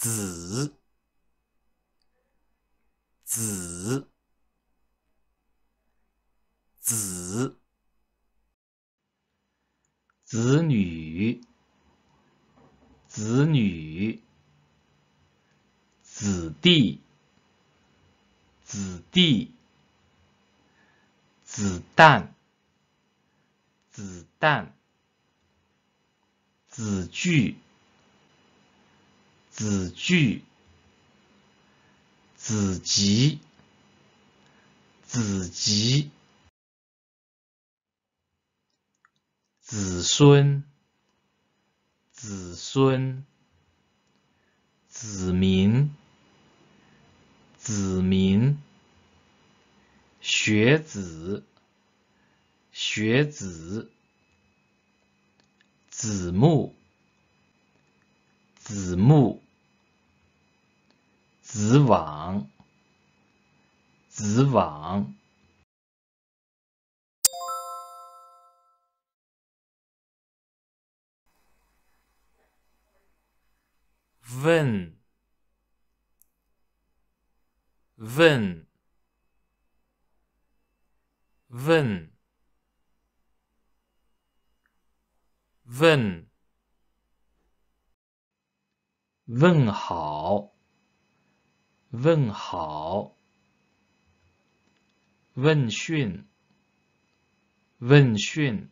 子子子子女子女子弟子弟子弹子弹子句。子句，子集，子集，子孙，子孙，子民，子民，学子，学子，子目，子目。子网，子网。问，问，问，问，问好。问好，问讯，问讯，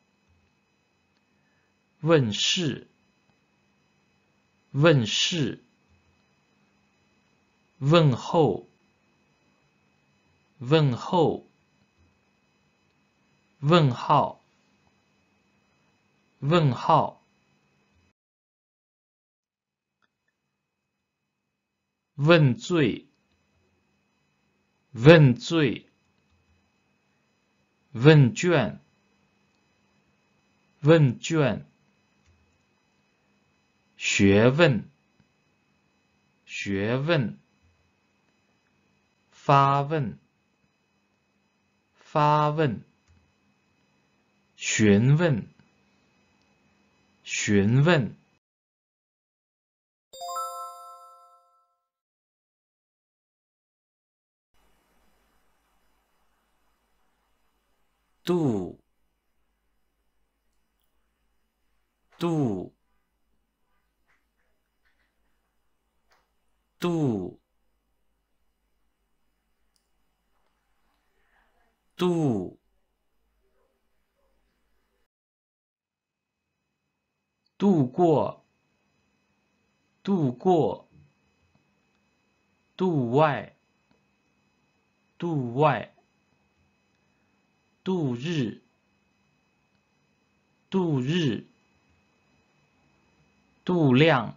问事，问事，问候，问候，问号，问号，问罪。问罪？问卷？问卷？学问？学问？发问？发问？询问？询问？度度度度过度过度外度外。度日，度日，度量，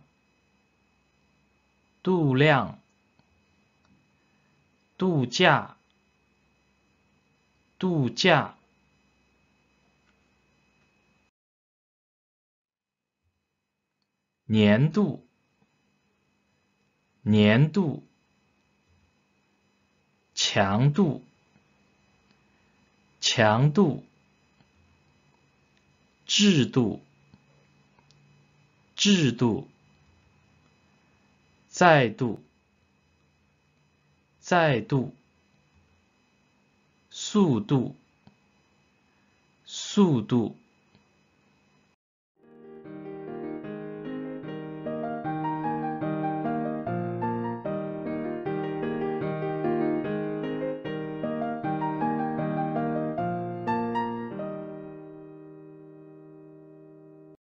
度量，度假，度假，年度，年度，强度。强度、制度、制度、再度、再度、速度、速度。